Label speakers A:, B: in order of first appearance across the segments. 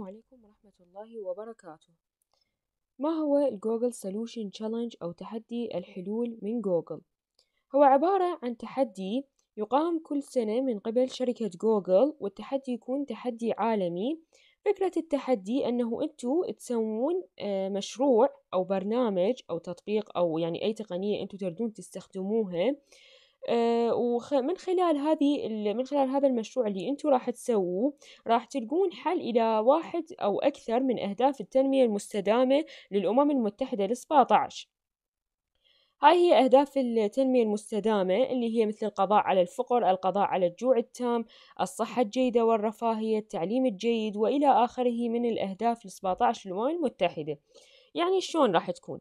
A: السلام عليكم ورحمة الله وبركاته ما هو الجوجل سولوشن تشالنج أو تحدي الحلول من جوجل؟ هو عبارة عن تحدي يقام كل سنة من قبل شركة جوجل والتحدي يكون تحدي عالمي فكرة التحدي أنه أنتوا تسوون آه، مشروع أو برنامج أو تطبيق أو يعني أي تقنية أنتوا تردون تستخدموها آآ آه، خلال هذه من خلال هذا المشروع اللي أنتم راح تسووه، راح تلقون حل إلى واحد أو أكثر من أهداف التنمية المستدامة للأمم المتحدة ل17. هاي هي أهداف التنمية المستدامة اللي هي مثل القضاء على الفقر، القضاء على الجوع التام، الصحة الجيدة والرفاهية، التعليم الجيد وإلى آخره من الأهداف ال17 للأمم المتحدة، يعني شلون راح تكون؟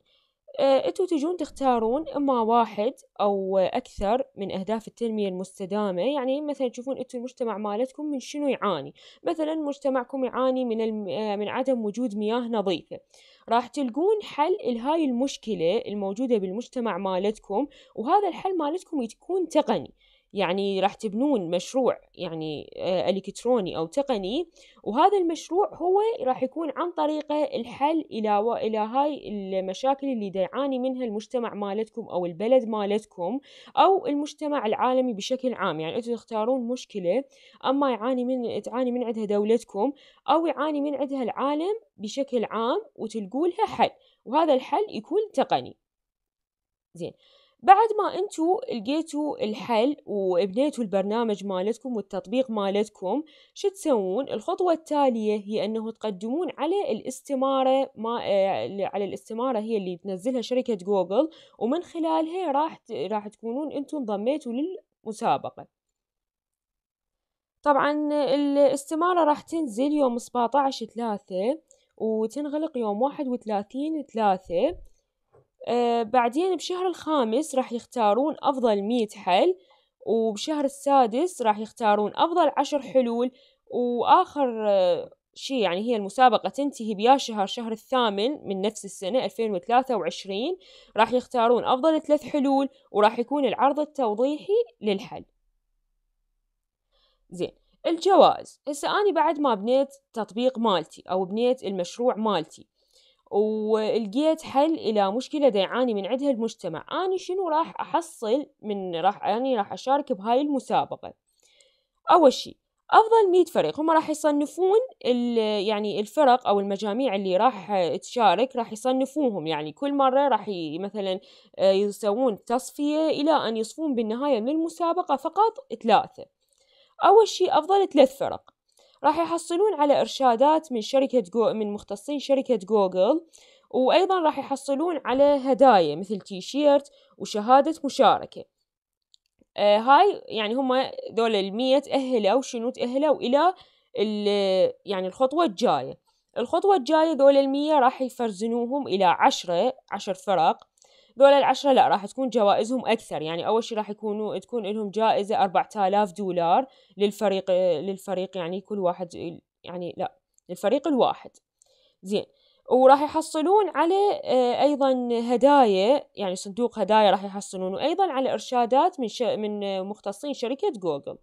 A: آه، انتوا تجون تختارون اما واحد او اكثر من اهداف التنميه المستدامه يعني مثلا تشوفون انتوا المجتمع مالتكم من شنو يعاني مثلا مجتمعكم يعاني من الم... آه، من عدم وجود مياه نظيفه راح تلقون حل لهاي المشكله الموجوده بالمجتمع مالتكم وهذا الحل مالتكم يكون تقني يعني راح تبنون مشروع يعني آه، الكتروني او تقني وهذا المشروع هو راح يكون عن طريقه الحل الى و... الى هاي المشاكل اللي يعاني منها المجتمع مالتكم او البلد مالتكم او المجتمع العالمي بشكل عام يعني انتم تختارون مشكله اما يعاني من تعاني من عندها دولتكم او يعاني من عندها العالم بشكل عام وتلقوا لها حل وهذا الحل يكون تقني زين بعد ما انتو لقيتوا الحل وابنيتوا البرنامج مالتكم والتطبيق مالتكم شو تسوون الخطوة التالية هي انه تقدمون على الاستمارة ما آه، على الاستمارة هي اللي تنزلها شركة جوجل ومن خلالها راح راح تكونون انتو انضميتوا للمسابقة طبعا الاستمارة راح تنزل يوم 17 ثلاثة وتنغلق يوم 31 ثلاثة آه، بعدين بشهر الخامس راح يختارون أفضل مية حل وبشهر السادس راح يختارون أفضل عشر حلول وآخر آه، شيء يعني هي المسابقة تنتهي بيا شهر شهر الثامن من نفس السنة 2023 راح يختارون أفضل ثلاث حلول وراح يكون العرض التوضيحي للحل زين الجوائز هسه أنا بعد ما بنيت تطبيق مالتي أو بنيت المشروع مالتي ولقيت حل إلى مشكلة يعاني من عندها المجتمع أنا شنو راح أحصل من راح يعني راح أشارك بهاي المسابقة أول شيء أفضل مئة فريق هم راح يصنفون يعني الفرق أو المجاميع اللي راح تشارك راح يصنفوهم يعني كل مرة راح مثلا آه، يسوون تصفية إلى أن يصفون بالنهاية من المسابقة فقط ثلاثة أول شيء أفضل ثلاث فرق راح يحصلون على إرشادات من شركة جو من مختصين شركة جوجل وأيضا راح يحصلون على هدايا مثل تيشيرت وشهادة مشاركة آه هاي يعني هم دول المية تأهلوا شنو تأهلوا إلى يعني الخطوة الجاية الخطوة الجاية دول المية راح يفرزنوهم إلى عشرة عشر فرق ذول العشرة لا راح تكون جوائزهم أكثر يعني أول شيء راح يكونوا تكون لهم جائزة أربعة آلاف دولار للفريق للفريق يعني كل واحد يعني لا للفريق الواحد زين وراح يحصلون على آه، ايضا هدايا يعني صندوق هدايا راح يحصلون وايضا على ارشادات من ش... من مختصين شركه جوجل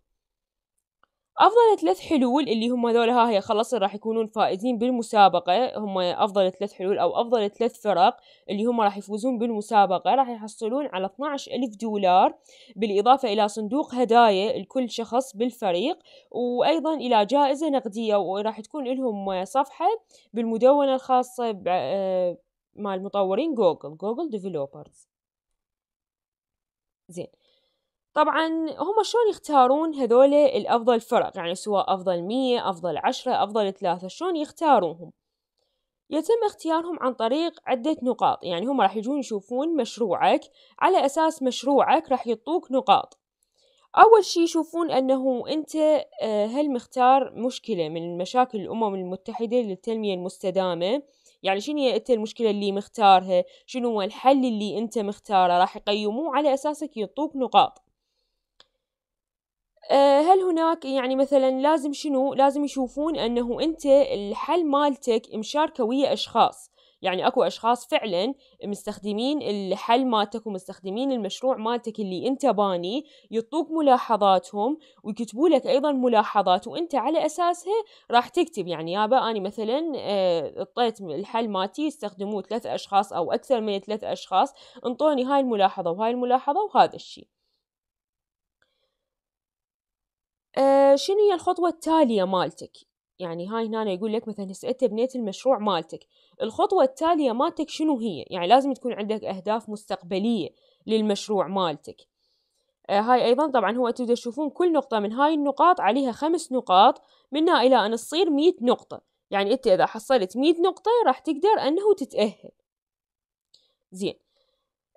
A: أفضل ثلاث حلول اللي هم ذولا ها هي خلاص راح يكونون فائزين بالمسابقة هم أفضل ثلاث حلول أو أفضل ثلاث فرق اللي هم راح يفوزون بالمسابقة راح يحصلون على 12 ألف دولار بالإضافة إلى صندوق هدايا لكل شخص بالفريق وأيضا إلى جائزة نقدية وراح تكون لهم صفحة بالمدونة الخاصة مع المطورين آه، جوجل جوجل ديفلوبرز زين طبعا هم شلون يختارون هذول الأفضل فرق يعني سواء أفضل مية أفضل عشرة أفضل ثلاثة شلون يختارونهم يتم اختيارهم عن طريق عدة نقاط يعني هم راح يجون يشوفون مشروعك على أساس مشروعك راح يعطوك نقاط أول شي يشوفون أنه أنت هل آه، مختار مشكلة من مشاكل الأمم المتحدة للتنمية المستدامة يعني شنو هي أنت المشكلة اللي مختارها شنو هو الحل اللي أنت مختاره راح يقيموه على أساسك يعطوك نقاط آه، هل هناك يعني مثلا لازم شنو لازم يشوفون انه انت الحل مالتك مشاركه ويا اشخاص يعني اكو اشخاص فعلا مستخدمين الحل مالتك ومستخدمين المشروع مالتك اللي انت باني يعطوك ملاحظاتهم ويكتبوا لك ايضا ملاحظات وانت على اساسها راح تكتب يعني يابا انا مثلا اعطيت آه، الحل مالتي استخدموه ثلاث اشخاص او اكثر من ثلاث اشخاص انطوني هاي الملاحظه وهاي الملاحظه وهذا الشيء أه شنو هي الخطوة التالية مالتك يعني هاي هنا يقول لك مثلا هسه انت بنيت المشروع مالتك الخطوة التالية مالتك شنو هي يعني لازم تكون عندك اهداف مستقبلية للمشروع مالتك آه هاي ايضا طبعا هو انتم تشوفون كل نقطة من هاي النقاط عليها خمس نقاط منها الى ان تصير مية نقطة يعني انت اذا حصلت مية نقطة راح تقدر انه تتأهل زين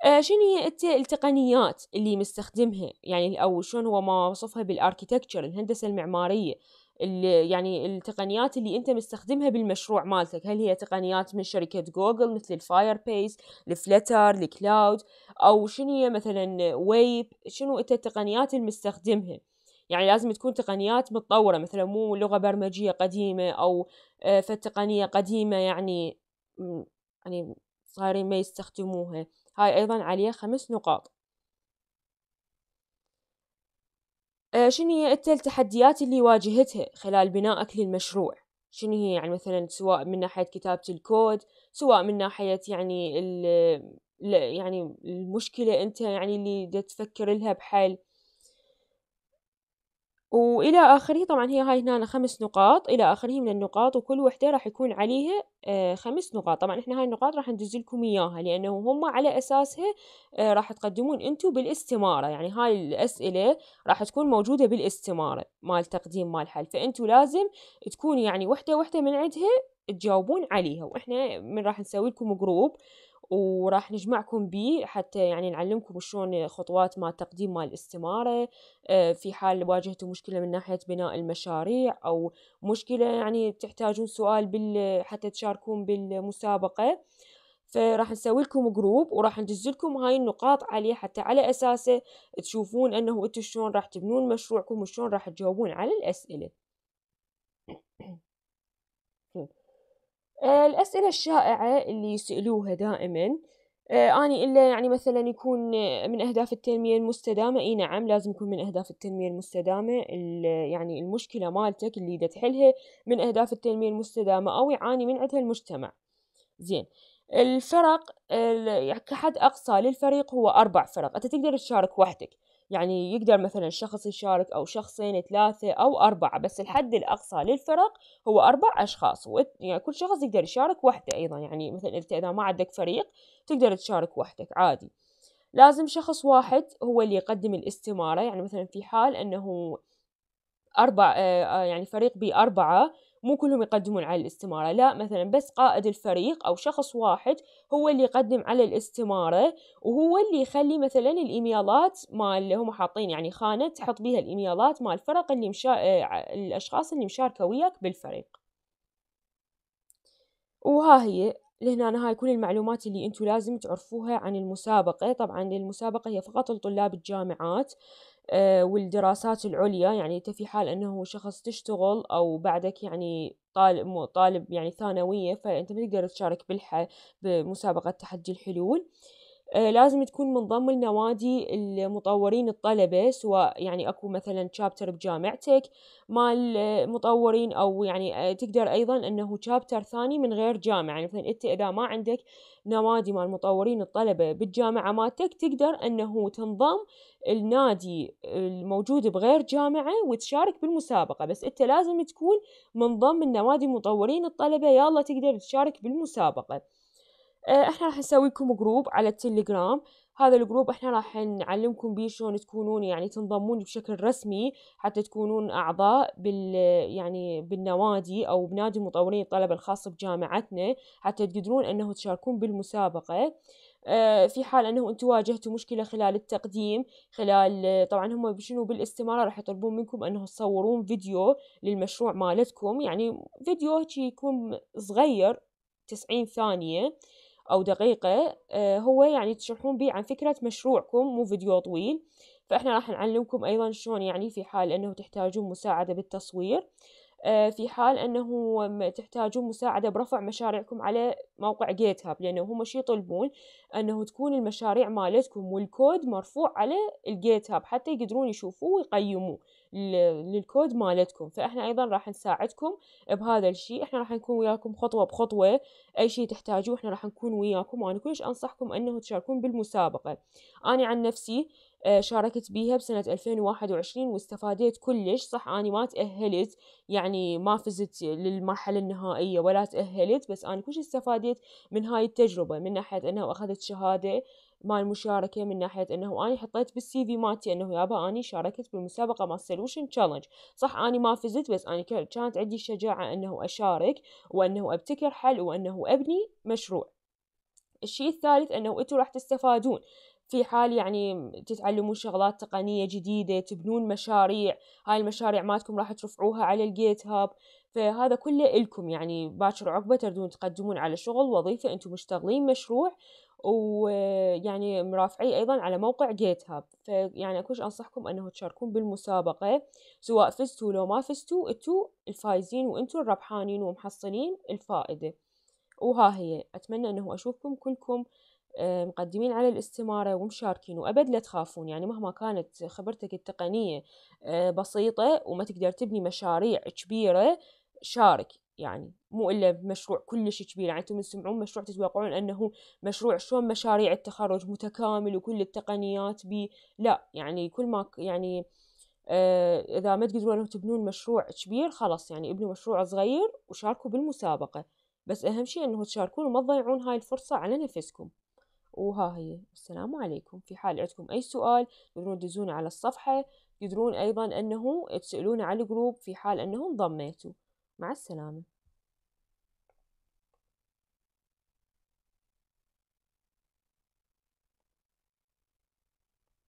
A: آه شنو هي التقنيات اللي مستخدمها يعني او شلون هو ما وصفها بالاركيتكتشر الهندسه المعماريه اللي يعني التقنيات اللي انت مستخدمها بالمشروع مالتك هل هي تقنيات من شركة جوجل مثل الفاير بيس الفلتر الكلاود او شنو هي مثلا ويب شنو انت التقنيات اللي مستخدمها يعني لازم تكون تقنيات متطورة مثلا مو لغة برمجية قديمة او آه، فتقنيه قديمة يعني يعني صايرين ما يستخدموها هاي أيضا عليه خمس نقاط آه، شنو هي انت التحديات اللي واجهتها خلال بنائك للمشروع شنو هي يعني مثلا سواء من ناحية كتابة الكود سواء من ناحية يعني ال يعني المشكلة انت يعني اللي تفكر لها بحل وإلى آخره طبعا هي هاي هنا خمس نقاط إلى آخره من النقاط وكل وحدة راح يكون عليها آه، خمس نقاط طبعا احنا هاي النقاط راح ندز لكم إياها لأنه هم على أساسها آه، راح تقدمون أنتم بالاستمارة يعني هاي الأسئلة راح تكون موجودة بالاستمارة مال تقديم مال حل فأنتم لازم تكون يعني وحدة وحدة من عندها تجاوبون عليها وإحنا من راح نسوي لكم جروب وراح نجمعكم بيه حتى يعني نعلمكم شلون خطوات ما تقديم مال الاستمارة آه، في حال واجهتوا مشكلة من ناحية بناء المشاريع أو مشكلة يعني تحتاجون سؤال بال حتى تشاركون بالمسابقة فراح نسوي لكم جروب وراح ندز لكم هاي النقاط عليه حتى على اساسه تشوفون انه انتم شلون راح تبنون مشروعكم وشلون راح تجاوبون على الاسئله آه، الأسئلة الشائعة اللي يسألوها دائما آه، أني إلا يعني مثلا يكون من أهداف التنمية المستدامة إي نعم لازم يكون من أهداف التنمية المستدامة يعني المشكلة مالتك اللي دا تحلها من أهداف التنمية المستدامة أو يعاني من عندها المجتمع زين الفرق يعني كحد أقصى للفريق هو أربع فرق أنت تقدر تشارك وحدك يعني يقدر مثلا شخص يشارك أو شخصين ثلاثة أو أربعة بس الحد الأقصى للفرق هو أربع أشخاص يعني كل شخص يقدر يشارك وحده أيضا يعني مثلا أنت إذا ما عندك فريق تقدر تشارك وحدك عادي لازم شخص واحد هو اللي يقدم الاستمارة يعني مثلا في حال أنه أربع آه، آه، يعني فريق بأربعة مو كلهم يقدمون على الاستمارة لا مثلا بس قائد الفريق أو شخص واحد هو اللي يقدم على الاستمارة وهو اللي يخلي مثلا الإيميلات مال هم حاطين يعني خانة تحط بيها الإيميلات مال الفرق اللي مشا... آه، الأشخاص اللي مشاركة وياك بالفريق وها هي لهنا هاي كل المعلومات اللي انتو لازم تعرفوها عن المسابقة طبعا المسابقة هي فقط لطلاب الجامعات آه، والدراسات العليا يعني أنت في حال أنه شخص تشتغل أو بعدك يعني طالب طالب يعني ثانوية فأنت ما تقدر تشارك بالح بمسابقة تحدي الحلول آه، لازم تكون منضم لنوادي المطورين الطلبة سواء يعني أكو مثلا شابتر بجامعتك مال آه، مطورين أو يعني آه، تقدر أيضا أنه شابتر ثاني من غير جامعة يعني مثلا أنت إذا ما عندك نوادي مال مطورين الطلبة بالجامعة مالتك تقدر أنه تنضم النادي الموجود بغير جامعة وتشارك بالمسابقة بس أنت لازم تكون منضم النوادي مطورين الطلبة يلا تقدر تشارك بالمسابقة آه، احنا راح نسوي لكم جروب على التليجرام هذا الجروب احنا راح نعلمكم بيه شلون تكونون يعني تنضمون بشكل رسمي حتى تكونون اعضاء بال يعني بالنوادي او بنادي مطورين الطلبه الخاص بجامعتنا حتى تقدرون انه تشاركون بالمسابقه آه، في حال انه انتم واجهتوا مشكله خلال التقديم خلال طبعا هم شنو بالاستماره راح يطلبون منكم انه تصورون فيديو للمشروع مالتكم يعني فيديو يكون صغير تسعين ثانيه أو دقيقة آه، هو يعني تشرحون به عن فكرة مشروعكم مو فيديو طويل فإحنا راح نعلمكم أيضا شلون يعني في حال أنه تحتاجون مساعدة بالتصوير آه، في حال أنه تحتاجون مساعدة برفع مشاريعكم على موقع جيت هاب لأنه هم شو يطلبون أنه تكون المشاريع مالتكم والكود مرفوع على الجيت هاب حتى يقدرون يشوفوه ويقيموه للكود مالتكم فاحنا ايضا راح نساعدكم بهذا الشيء احنا راح نكون وياكم خطوه بخطوه اي شيء تحتاجوه احنا راح نكون وياكم وانا كلش انصحكم انه تشاركون بالمسابقه انا عن نفسي آه، شاركت بيها بسنة 2021 واستفاديت كلش صح أنا ما تأهلت يعني ما فزت للمرحلة النهائية ولا تأهلت بس أنا كلش استفاديت من هاي التجربة من ناحية أنه أخذت شهادة مال مشاركة من ناحية أنه أنا حطيت بالسي في ماتي أنه يابا أنا شاركت بالمسابقة مال سلوشن تشالنج صح أنا ما فزت بس أنا كانت عندي شجاعة أنه أشارك وأنه أبتكر حل وأنه أبني مشروع الشيء الثالث أنه أنتوا راح تستفادون في حال يعني تتعلمون شغلات تقنية جديدة تبنون مشاريع هاي المشاريع مالتكم راح ترفعوها على الجيت هاب فهذا كله إلكم يعني باكر عقبة تردون تقدمون على شغل وظيفة أنتم مشتغلين مشروع ويعني مرافعي أيضا على موقع جيت هاب فيعني أكوش أنصحكم أنه تشاركون بالمسابقة سواء فزتوا لو ما فزتوا أنتوا الفايزين وأنتوا الربحانين ومحصلين الفائدة وها هي أتمنى أنه أشوفكم كلكم آه، مقدمين على الاستمارة ومشاركين وأبد لا تخافون يعني مهما كانت خبرتك التقنية آه، بسيطة وما تقدر تبني مشاريع كبيرة شارك يعني مو الا بمشروع كلش كبير يعني انتم تسمعون مشروع تتوقعون انه مشروع شلون مشاريع التخرج متكامل وكل التقنيات بي لا يعني كل ما يعني آه، اذا ما تقدرون تبنون مشروع كبير خلاص يعني ابنوا مشروع صغير وشاركوا بالمسابقه بس اهم شيء انه تشاركون وما تضيعون هاي الفرصه على نفسكم وها هي السلام عليكم في حال عندكم أي سؤال تقدرون تدزونه على الصفحة تقدرون أيضا أنه تسألون على الجروب في حال أنه انضميتوا مع السلامة